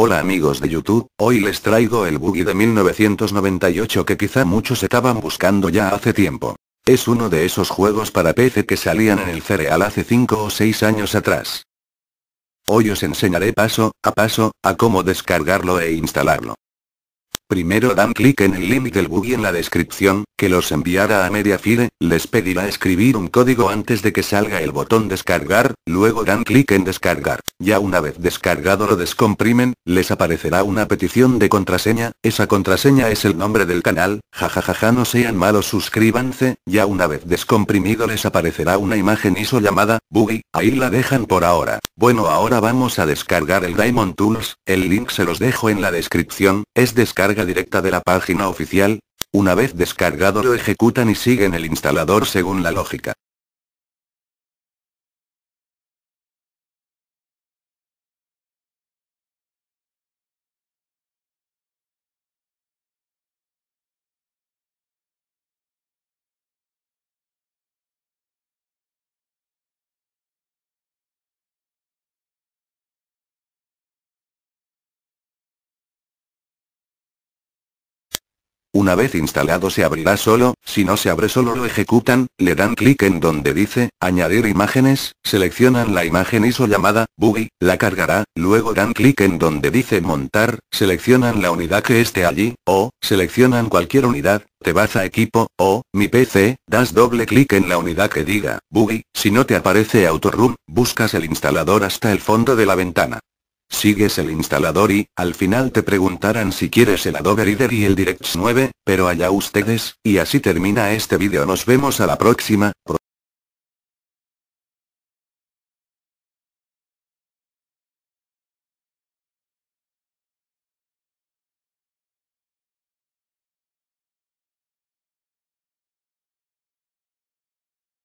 Hola amigos de YouTube, hoy les traigo el buggy de 1998 que quizá muchos estaban buscando ya hace tiempo. Es uno de esos juegos para PC que salían en el cereal hace 5 o 6 años atrás. Hoy os enseñaré paso, a paso, a cómo descargarlo e instalarlo. Primero dan clic en el link del buggy en la descripción, que los enviara a Mediafire, les pedirá escribir un código antes de que salga el botón descargar, luego dan clic en descargar. Ya una vez descargado lo descomprimen, les aparecerá una petición de contraseña, esa contraseña es el nombre del canal, jajajaja no sean malos suscríbanse, ya una vez descomprimido les aparecerá una imagen ISO llamada, Buggy, ahí la dejan por ahora. Bueno ahora vamos a descargar el Diamond Tools, el link se los dejo en la descripción, es descarga directa de la página oficial, una vez descargado lo ejecutan y siguen el instalador según la lógica. Una vez instalado se abrirá solo, si no se abre solo lo ejecutan, le dan clic en donde dice, añadir imágenes, seleccionan la imagen ISO llamada, Buggy, la cargará, luego dan clic en donde dice montar, seleccionan la unidad que esté allí, o, seleccionan cualquier unidad, te vas a equipo, o, mi PC, das doble clic en la unidad que diga, Buggy, si no te aparece Autorun, buscas el instalador hasta el fondo de la ventana. Sigues el instalador y, al final te preguntarán si quieres el Adobe Reader y el DirectX 9, pero allá ustedes, y así termina este vídeo nos vemos a la próxima,